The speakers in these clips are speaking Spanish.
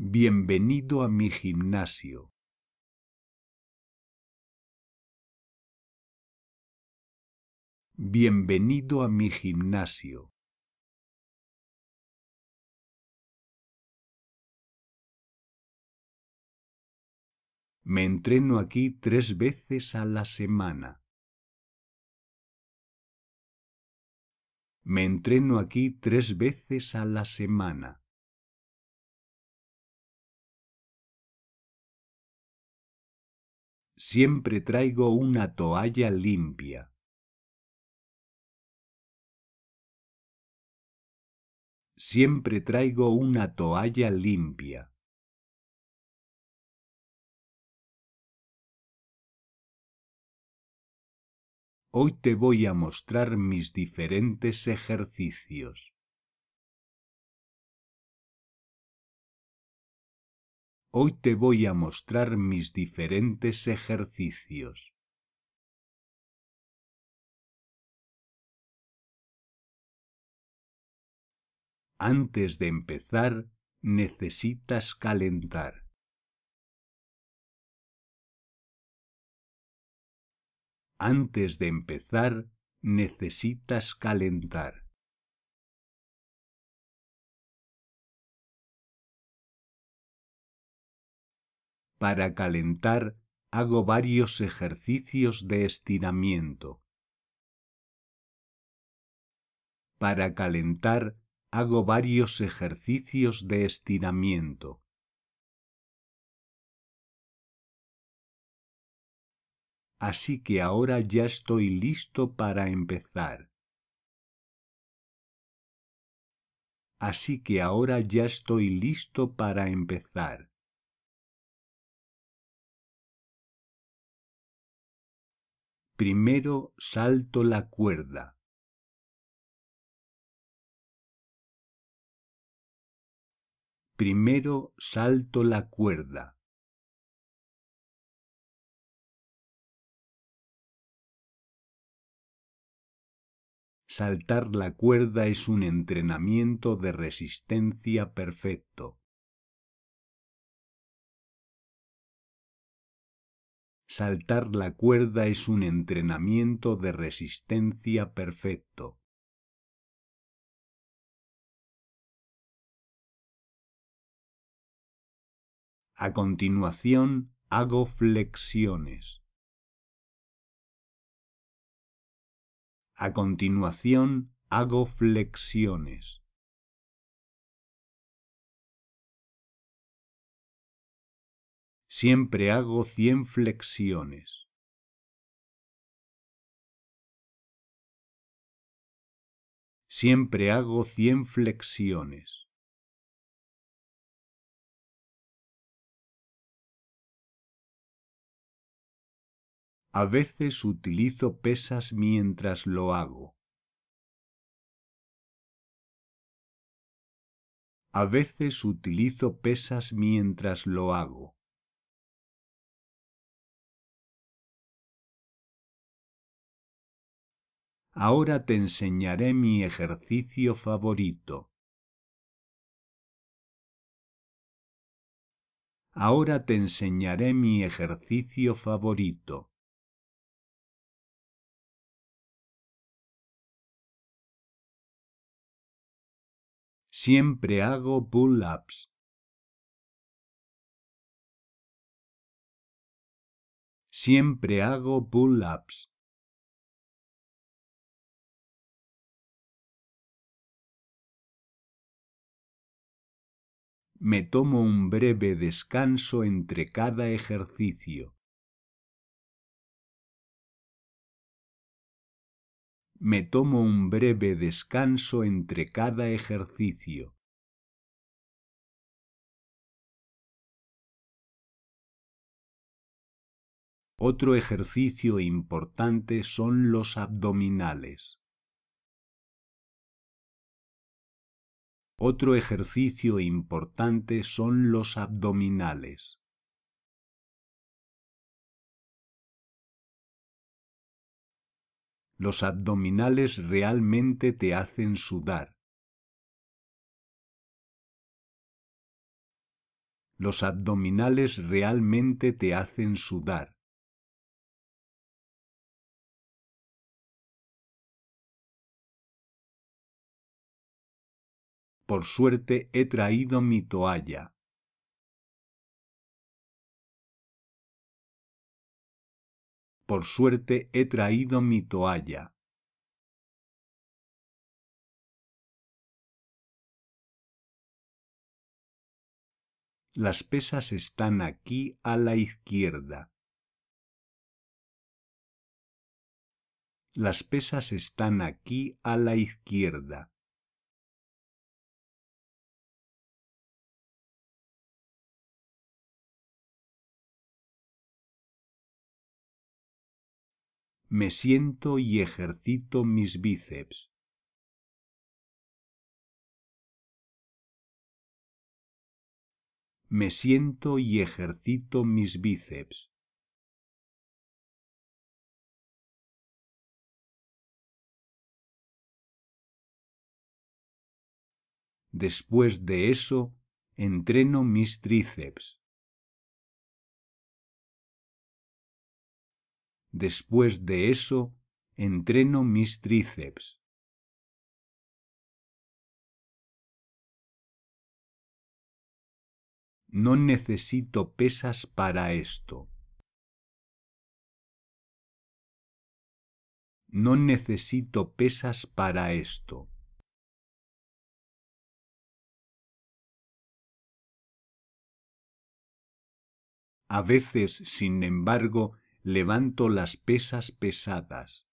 Bienvenido a mi gimnasio. Bienvenido a mi gimnasio. Me entreno aquí tres veces a la semana. Me entreno aquí tres veces a la semana. Siempre traigo una toalla limpia. Siempre traigo una toalla limpia. Hoy te voy a mostrar mis diferentes ejercicios. Hoy te voy a mostrar mis diferentes ejercicios. Antes de empezar, necesitas calentar. Antes de empezar, necesitas calentar. Para calentar hago varios ejercicios de estiramiento. Para calentar hago varios ejercicios de estiramiento. Así que ahora ya estoy listo para empezar. Así que ahora ya estoy listo para empezar. Primero salto la cuerda. Primero salto la cuerda. Saltar la cuerda es un entrenamiento de resistencia perfecto. Saltar la cuerda es un entrenamiento de resistencia perfecto. A continuación hago flexiones. A continuación hago flexiones. siempre hago cien flexiones. Siempre hago cien flexiones. A veces utilizo pesas mientras lo hago. A veces utilizo pesas mientras lo hago. Ahora te enseñaré mi ejercicio favorito. Ahora te enseñaré mi ejercicio favorito. Siempre hago pull-ups. Siempre hago pull-ups. me tomo un breve descanso entre cada ejercicio. Me tomo un breve descanso entre cada ejercicio. Otro ejercicio importante son los abdominales. Otro ejercicio importante son los abdominales. Los abdominales realmente te hacen sudar. Los abdominales realmente te hacen sudar. Por suerte he traído mi toalla. Por suerte he traído mi toalla. Las pesas están aquí a la izquierda. Las pesas están aquí a la izquierda. me siento y ejercito mis bíceps. Me siento y ejercito mis bíceps. Después de eso, entreno mis tríceps. Después de eso, entreno mis tríceps. No necesito pesas para esto. No necesito pesas para esto. A veces, sin embargo, levanto las pesas pesadas.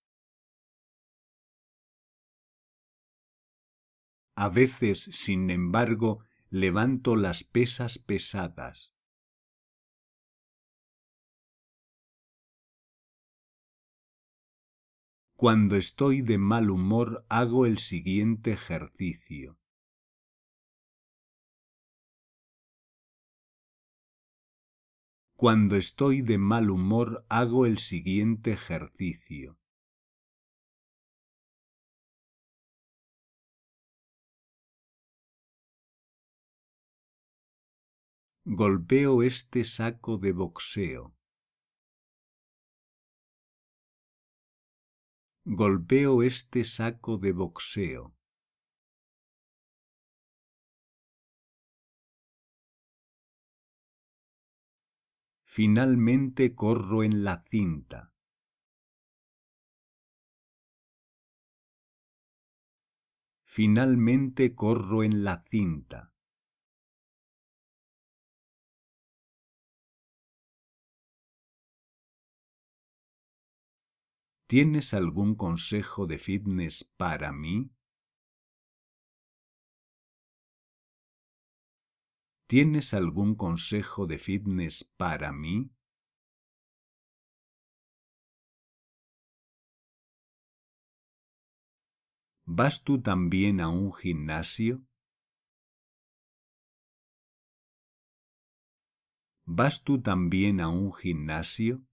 A veces, sin embargo, levanto las pesas pesadas. Cuando estoy de mal humor hago el siguiente ejercicio. Cuando estoy de mal humor hago el siguiente ejercicio. Golpeo este saco de boxeo. Golpeo este saco de boxeo. Finalmente corro en la cinta. Finalmente corro en la cinta. ¿Tienes algún consejo de fitness para mí? ¿Tienes algún consejo de fitness para mí? ¿Vas tú también a un gimnasio? ¿Vas tú también a un gimnasio?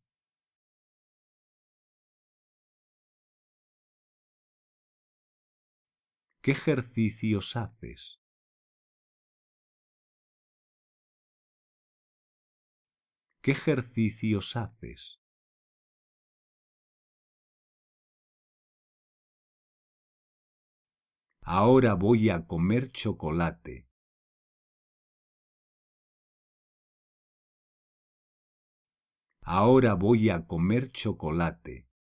¿Qué ejercicios haces? ¿Qué ejercicios haces? Ahora voy a comer chocolate. Ahora voy a comer chocolate.